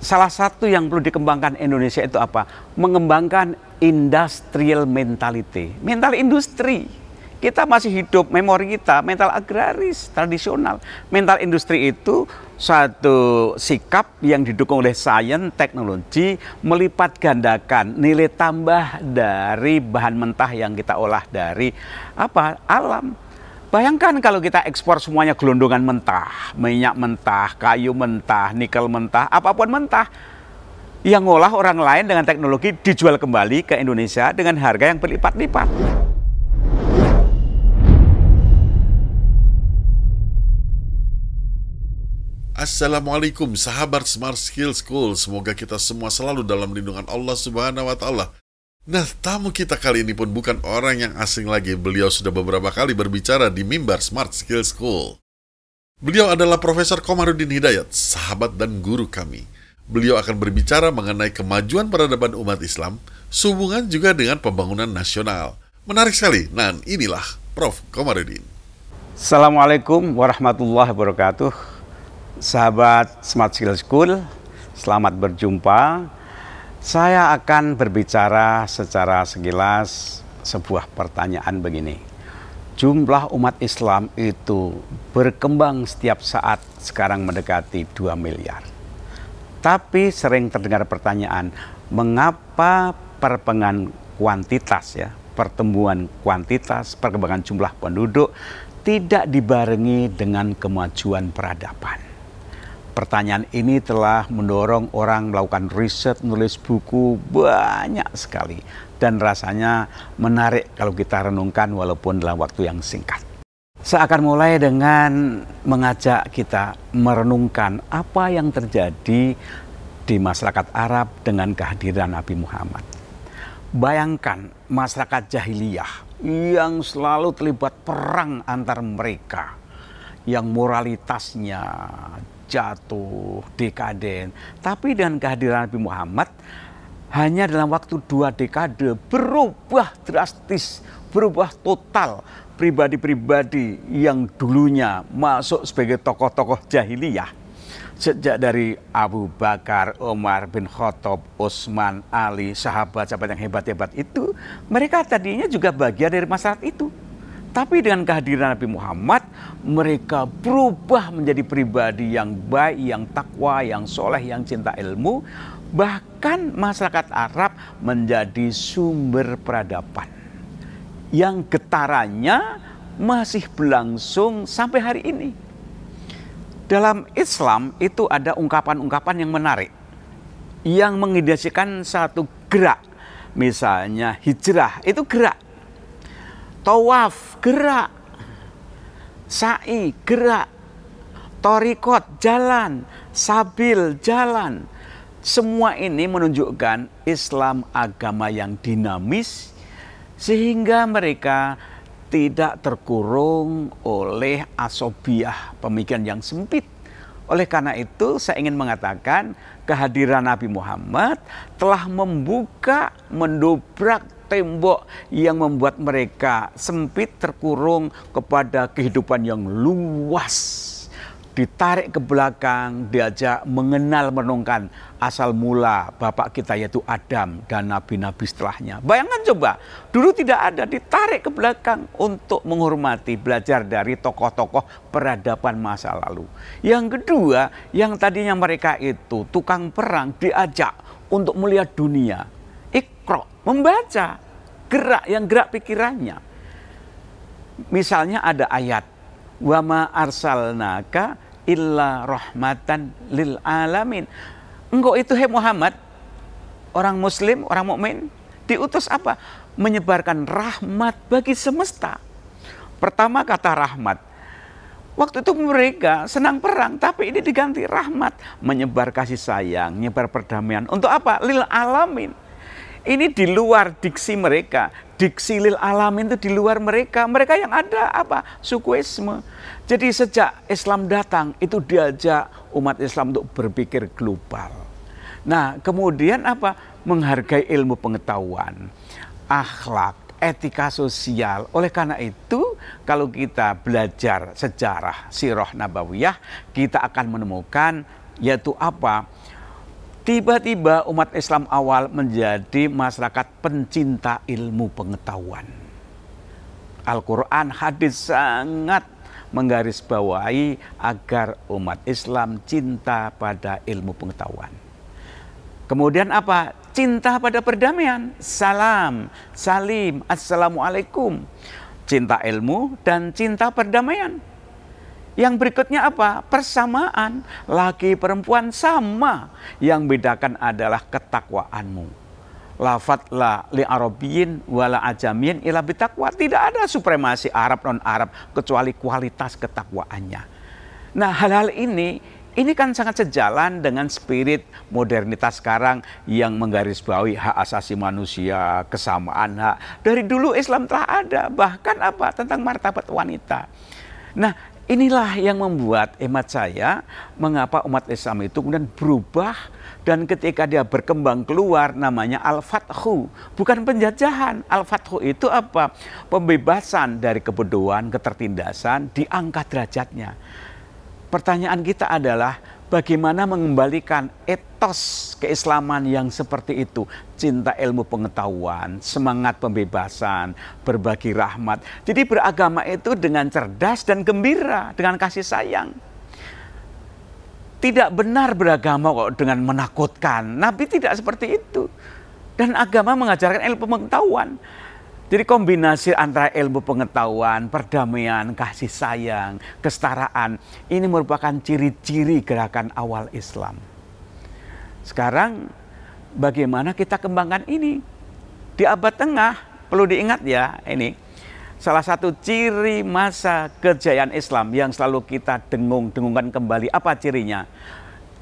salah satu yang perlu dikembangkan Indonesia itu apa? Mengembangkan industrial mentality, mental industri. Kita masih hidup memori kita, mental agraris, tradisional. Mental industri itu satu sikap yang didukung oleh sains, teknologi, melipat gandakan nilai tambah dari bahan mentah yang kita olah dari apa? alam Bayangkan kalau kita ekspor semuanya gelondongan mentah, minyak mentah, kayu mentah, nikel mentah, apapun mentah, yang ngolah orang lain dengan teknologi dijual kembali ke Indonesia dengan harga yang berlipat-lipat. Assalamualaikum sahabat Smart Skill School. Semoga kita semua selalu dalam lindungan Allah Subhanahu wa taala Nah, tamu kita kali ini pun bukan orang yang asing lagi. Beliau sudah beberapa kali berbicara di mimbar Smart Skill School. Beliau adalah Profesor Komarudin Hidayat, sahabat dan guru kami. Beliau akan berbicara mengenai kemajuan peradaban umat Islam, sehubungan juga dengan pembangunan nasional. Menarik sekali. Nah, inilah Prof. Komarudin. Assalamualaikum warahmatullahi wabarakatuh. Sahabat Smart Skill School, selamat berjumpa saya akan berbicara secara sekilas sebuah pertanyaan begini. Jumlah umat Islam itu berkembang setiap saat sekarang mendekati 2 miliar. Tapi sering terdengar pertanyaan, mengapa perpengan kuantitas ya, pertumbuhan kuantitas, perkembangan jumlah penduduk tidak dibarengi dengan kemajuan peradaban? pertanyaan ini telah mendorong orang melakukan riset, menulis buku banyak sekali. Dan rasanya menarik kalau kita renungkan walaupun dalam waktu yang singkat. Saya akan mulai dengan mengajak kita merenungkan apa yang terjadi di masyarakat Arab dengan kehadiran Nabi Muhammad. Bayangkan masyarakat jahiliyah yang selalu terlibat perang antar mereka, yang moralitasnya, jatuh, dekaden. Tapi dengan kehadiran Nabi Muhammad, hanya dalam waktu dua dekade berubah drastis, berubah total pribadi-pribadi yang dulunya masuk sebagai tokoh-tokoh jahiliyah sejak dari Abu Bakar, Umar bin Khattab, Utsman, Ali, sahabat-sahabat yang hebat-hebat itu, mereka tadinya juga bagian dari masyarakat itu. Tapi dengan kehadiran Nabi Muhammad, mereka berubah menjadi pribadi yang baik, yang takwa, yang soleh, yang cinta ilmu. Bahkan masyarakat Arab menjadi sumber peradaban. Yang getarannya masih berlangsung sampai hari ini. Dalam Islam itu ada ungkapan-ungkapan yang menarik. Yang mengindikasikan satu gerak. Misalnya hijrah itu gerak. Tawaf gerak sa'i gerak, torikot jalan, sabil jalan. Semua ini menunjukkan Islam agama yang dinamis sehingga mereka tidak terkurung oleh asobiah pemikiran yang sempit. Oleh karena itu saya ingin mengatakan kehadiran Nabi Muhammad telah membuka, mendobrak tembok yang membuat mereka sempit terkurung kepada kehidupan yang luas. Ditarik ke belakang, diajak mengenal menungkan asal mula bapak kita yaitu Adam dan nabi-nabi setelahnya. Bayangkan coba, dulu tidak ada, ditarik ke belakang untuk menghormati, belajar dari tokoh-tokoh peradaban masa lalu. Yang kedua, yang tadinya mereka itu tukang perang diajak untuk melihat dunia, Membaca gerak yang gerak pikirannya. Misalnya ada ayat wama arsalnaka illa rahmatan lil alamin. Engkau itu hei Muhammad, orang muslim, orang mukmin diutus apa? Menyebarkan rahmat bagi semesta. Pertama kata rahmat. Waktu itu mereka senang perang, tapi ini diganti rahmat, menyebar kasih sayang, menyebar perdamaian. Untuk apa? Lil alamin ini di luar diksi mereka. Diksi lil alamin itu di luar mereka. Mereka yang ada apa? Sukuisme. Jadi sejak Islam datang itu diajak umat Islam untuk berpikir global. Nah kemudian apa? Menghargai ilmu pengetahuan, akhlak, etika sosial. Oleh karena itu kalau kita belajar sejarah sirah nabawiyah kita akan menemukan yaitu apa? Tiba-tiba umat Islam awal menjadi masyarakat pencinta ilmu pengetahuan. Al-Quran hadis sangat menggarisbawahi agar umat Islam cinta pada ilmu pengetahuan. Kemudian apa? Cinta pada perdamaian, salam, salim, assalamualaikum. Cinta ilmu dan cinta perdamaian. Yang berikutnya apa? Persamaan. Laki perempuan sama. Yang bedakan adalah ketakwaanmu. Lafat la li arabiyin wala ajamin ila bitakwa. Tidak ada supremasi Arab non Arab kecuali kualitas ketakwaannya. Nah hal-hal ini ini kan sangat sejalan dengan spirit modernitas sekarang yang menggarisbawahi hak asasi manusia, kesamaan hak. Dari dulu Islam telah ada, bahkan apa tentang martabat wanita. Nah, Inilah yang membuat emat saya mengapa umat Islam itu kemudian berubah dan ketika dia berkembang keluar namanya al-fathu, bukan penjajahan. Al-fathu itu apa? Pembebasan dari kebodohan, ketertindasan, diangkat derajatnya. Pertanyaan kita adalah bagaimana mengembalikan etos keislaman yang seperti itu, cinta ilmu pengetahuan, semangat pembebasan, berbagi rahmat. Jadi beragama itu dengan cerdas dan gembira, dengan kasih sayang. Tidak benar beragama kok dengan menakutkan. Nabi tidak seperti itu. Dan agama mengajarkan ilmu pengetahuan. Jadi kombinasi antara ilmu pengetahuan, perdamaian, kasih sayang, kesetaraan ini merupakan ciri-ciri gerakan awal Islam. Sekarang bagaimana kita kembangkan ini? Di abad tengah perlu diingat ya ini. Salah satu ciri masa kejayaan Islam yang selalu kita dengung-dengungkan kembali apa cirinya?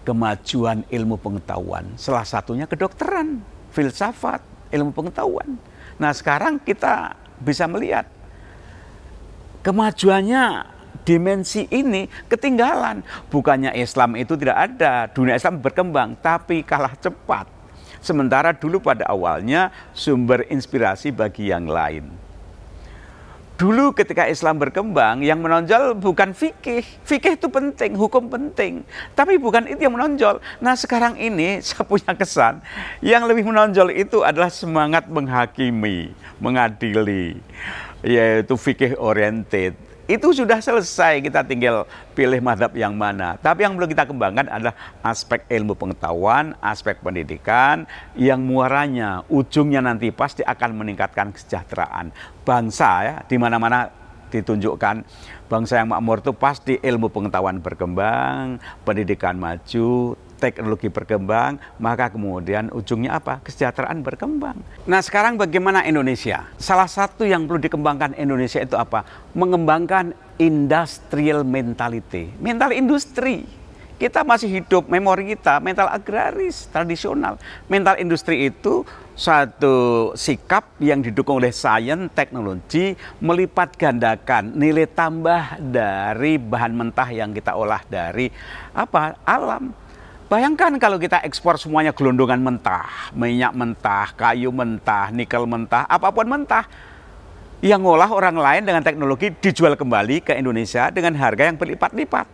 Kemajuan ilmu pengetahuan. Salah satunya kedokteran, filsafat, ilmu pengetahuan Nah sekarang kita bisa melihat kemajuannya dimensi ini ketinggalan. Bukannya Islam itu tidak ada, dunia Islam berkembang, tapi kalah cepat. Sementara dulu pada awalnya sumber inspirasi bagi yang lain dulu ketika Islam berkembang yang menonjol bukan fikih. Fikih itu penting, hukum penting. Tapi bukan itu yang menonjol. Nah sekarang ini saya punya kesan yang lebih menonjol itu adalah semangat menghakimi, mengadili. Yaitu fikih oriented itu sudah selesai, kita tinggal pilih madhab yang mana. Tapi yang perlu kita kembangkan adalah aspek ilmu pengetahuan, aspek pendidikan, yang muaranya, ujungnya nanti pasti akan meningkatkan kesejahteraan. Bangsa ya, di mana-mana ditunjukkan bangsa yang makmur itu pasti ilmu pengetahuan berkembang, pendidikan maju, teknologi berkembang, maka kemudian ujungnya apa? Kesejahteraan berkembang. Nah, sekarang bagaimana Indonesia? Salah satu yang perlu dikembangkan Indonesia itu apa? Mengembangkan industrial mentality, mental industri. Kita masih hidup memori kita, mental agraris, tradisional. Mental industri itu satu sikap yang didukung oleh sains, teknologi, melipat gandakan nilai tambah dari bahan mentah yang kita olah dari apa? alam Bayangkan kalau kita ekspor semuanya gelondongan mentah, minyak mentah, kayu mentah, nikel mentah, apapun mentah. Yang ngolah orang lain dengan teknologi dijual kembali ke Indonesia dengan harga yang berlipat-lipat.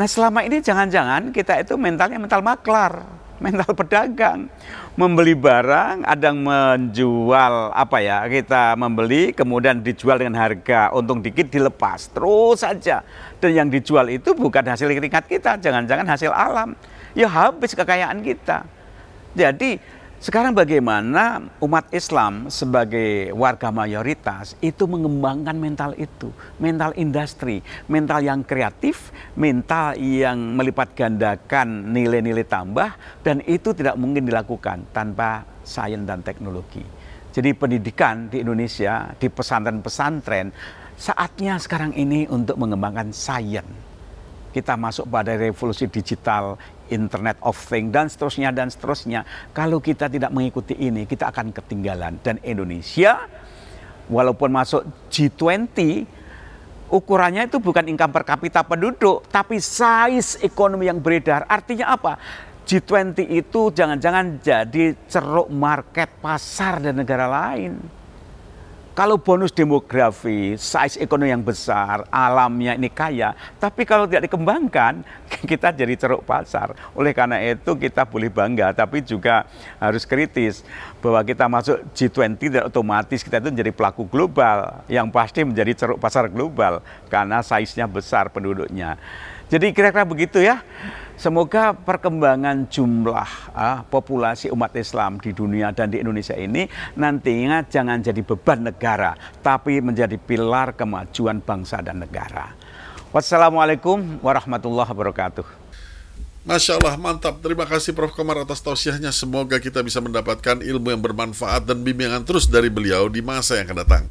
Nah selama ini jangan-jangan kita itu mentalnya mental maklar mental pedagang. Membeli barang, ada yang menjual apa ya, kita membeli kemudian dijual dengan harga untung dikit dilepas, terus saja. Dan yang dijual itu bukan hasil keringat kita, jangan-jangan hasil alam. Ya habis kekayaan kita. Jadi sekarang bagaimana umat Islam sebagai warga mayoritas itu mengembangkan mental itu, mental industri, mental yang kreatif, mental yang melipat gandakan nilai-nilai tambah dan itu tidak mungkin dilakukan tanpa sains dan teknologi. Jadi pendidikan di Indonesia di pesantren-pesantren saatnya sekarang ini untuk mengembangkan sains. Kita masuk pada revolusi digital, Internet of Things dan seterusnya dan seterusnya. Kalau kita tidak mengikuti ini, kita akan ketinggalan dan Indonesia walaupun masuk G20 ukurannya itu bukan income per kapita penduduk, tapi size ekonomi yang beredar. Artinya apa? G20 itu jangan-jangan jadi ceruk market pasar dan negara lain. Kalau bonus demografi, size ekonomi yang besar, alamnya ini kaya, tapi kalau tidak dikembangkan, kita jadi ceruk pasar. Oleh karena itu kita boleh bangga, tapi juga harus kritis bahwa kita masuk G20 dan otomatis kita itu menjadi pelaku global, yang pasti menjadi ceruk pasar global karena size-nya besar penduduknya. Jadi kira-kira begitu ya. Semoga perkembangan jumlah ah, populasi umat Islam di dunia dan di Indonesia ini nantinya jangan jadi beban negara, tapi menjadi pilar kemajuan bangsa dan negara. Wassalamualaikum warahmatullahi wabarakatuh. Masya Allah, mantap. Terima kasih Prof. Komar atas tausiahnya. Semoga kita bisa mendapatkan ilmu yang bermanfaat dan bimbingan terus dari beliau di masa yang akan datang.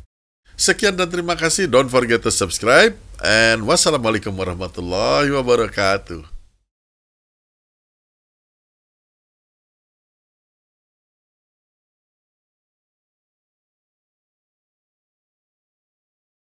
Sekian dan terima kasih. Don't forget to subscribe. And wassalamualaikum warahmatullahi wabarakatuh.